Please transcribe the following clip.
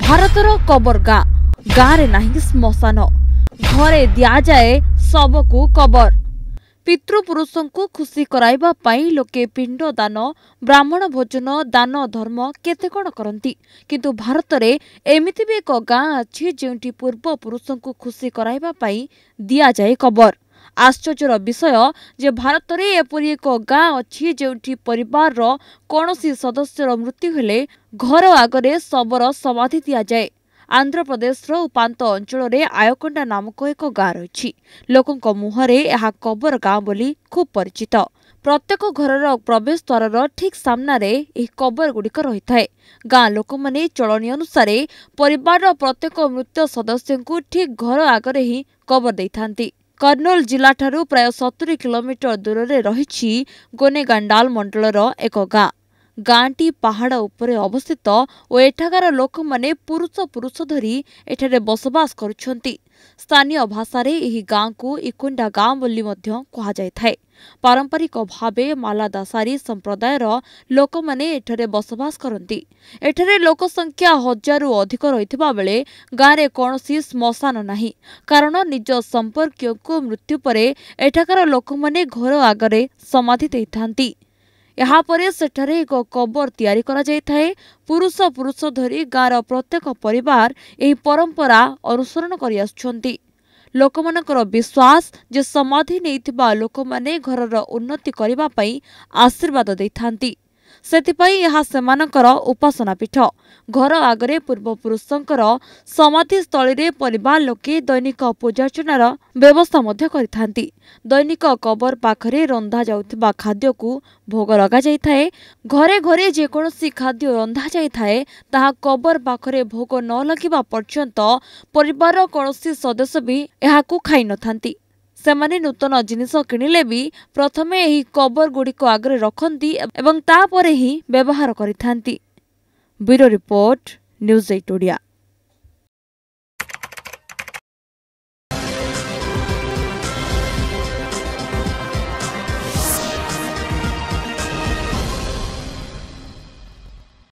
ଭାରତର କବର ଗାଁ ଗାଁରେ ନାହିଁ ଶ୍ମଶାନ ଘରେ ଦିଆଯାଏ ଶବକୁ କବର ପିତୃପୁରୁଷଙ୍କୁ ଖୁସି କରାଇବା ପାଇଁ ଲୋକେ ପିଣ୍ଡ ଦାନ ବ୍ରାହ୍ମଣ ଭୋଜନ ଦାନ ଧର୍ମ କେତେ କ'ଣ କରନ୍ତି କିନ୍ତୁ ଭାରତରେ ଏମିତି ବି ଏକ ଗାଁ ଅଛି ଯେଉଁଠି ପୂର୍ବପୁରୁଷଙ୍କୁ ଖୁସି କରାଇବା ପାଇଁ ଦିଆଯାଏ କବର ଆଶ୍ଚର୍ଯ୍ୟର ବିଷୟ ଯେ ଭାରତରେ ଏପରି ଏକ ଗାଁ ଅଛି ଯେଉଁଠି ପରିବାରର କୌଣସି ସଦସ୍ୟର ମୃତ୍ୟୁ ହେଲେ ଘର ଆଗରେ ଶବର ସମାଧି ଦିଆଯାଏ ଆନ୍ଧ୍ରପ୍ରଦେଶର ଉପାନ୍ତ ଅଞ୍ଚଳରେ ଆୟକଣ୍ଡା ନାମକ ଏକ ଗାଁ ରହିଛି ଲୋକଙ୍କ ମୁହଁରେ ଏହା କବର ଗାଁ ବୋଲି ଖୁବ୍ ପରିଚିତ ପ୍ରତ୍ୟେକ ଘରର ପ୍ରବେଶ ଦ୍ୱାରର ଠିକ୍ ସାମ୍ନାରେ ଏହି କବରଗୁଡ଼ିକ ରହିଥାଏ ଗାଁ ଲୋକମାନେ ଚଳଣି ଅନୁସାରେ ପରିବାରର ପ୍ରତ୍ୟେକ ମୃତ ସଦସ୍ୟଙ୍କୁ ଠିକ୍ ଘର ଆଗରେ ହିଁ କବର ଦେଇଥାନ୍ତି କର୍ଣ୍ଣୁଲ ଜିଲ୍ଲାଠାରୁ ପ୍ରାୟ ସତୁରି କିଲୋମିଟର ଦୂରରେ ରହିଛି ଗୋନେଗାଣ୍ଡାଲ ମଣ୍ଡଳର ଏକ ଗାଁ ଗାଁଟି ପାହାଡ଼ ଉପରେ ଅବସ୍ଥିତ ଓ ଏଠାକାର ଲୋକମାନେ ପୁରୁଷ ପୁରୁଷ ଧରି ଏଠାରେ ବସବାସ କରୁଛନ୍ତି ସ୍ଥାନୀୟ ଭାଷାରେ ଏହି ଗାଁକୁ ଇକୁଣ୍ଡା ଗାଁ ବୋଲି ମଧ୍ୟ କୁହାଯାଇଥାଏ ପାରମ୍ପରିକ ଭାବେ ମାଲା ଦାସାରୀ ସମ୍ପ୍ରଦାୟର ଲୋକମାନେ ଏଠାରେ ବସବାସ କରନ୍ତି ଏଠାରେ ଲୋକସଂଖ୍ୟା ହଜାରରୁ ଅଧିକ ରହିଥିବା ବେଳେ ଗାଁରେ କୌଣସି ଶ୍ମଶାନ ନାହିଁ କାରଣ ନିଜ ସମ୍ପର୍କୀୟଙ୍କୁ ମୃତ୍ୟୁ ପରେ ଏଠାକାର ଲୋକମାନେ ଘର ଆଗରେ ସମାଧି ଦେଇଥାନ୍ତି ଏହାପରେ ସେଠାରେ ଏକ କବର ତିଆରି କରାଯାଇଥାଏ ପୁରୁଷ ପୁରୁଷ ଧରି ଗାଁର ପ୍ରତ୍ୟେକ ପରିବାର ଏହି ପରମ୍ପରା ଅନୁସରଣ କରିଆସୁଛନ୍ତି ଲୋକମାନଙ୍କର ବିଶ୍ୱାସ ଯେ ସମାଧି ନେଇଥିବା ଲୋକମାନେ ଘରର ଉନ୍ନତି କରିବା ପାଇଁ ଆଶୀର୍ବାଦ ଦେଇଥାନ୍ତି ସେଥିପାଇଁ ଏହା ସେମାନଙ୍କର ଉପାସନା ପୀଠ ଘର ଆଗରେ ପୂର୍ବପୁରୁଷଙ୍କର ସମାଧିସ୍ଥଳୀରେ ପରିବାର ଲୋକେ ଦୈନିକ ପୂଜାର୍ଚ୍ଚନାର ବ୍ୟବସ୍ଥା ମଧ୍ୟ କରିଥାନ୍ତି ଦୈନିକ କବର ପାଖରେ ରନ୍ଧା ଯାଉଥିବା ଖାଦ୍ୟକୁ ଭୋଗ ଲଗାଯାଇଥାଏ ଘରେ ଘରେ ଯେକୌଣସି ଖାଦ୍ୟ ରନ୍ଧାଯାଇଥାଏ ତାହା କବର ପାଖରେ ଭୋଗ ନ ଲଗିବା ପର୍ଯ୍ୟନ୍ତ ପରିବାରର କୌଣସି ସଦସ୍ୟ ବି ଏହାକୁ ଖାଇନଥାନ୍ତି ସେମାନେ ନୂତନ ଜିନିଷ କିଣିଲେ ବି ପ୍ରଥମେ ଏହି କବରଗୁଡ଼ିକ ଆଗରେ ରଖନ୍ତି ଏବଂ ତାପରେ ହିଁ ବ୍ୟବହାର କରିଥାନ୍ତି bureau report news eight Odia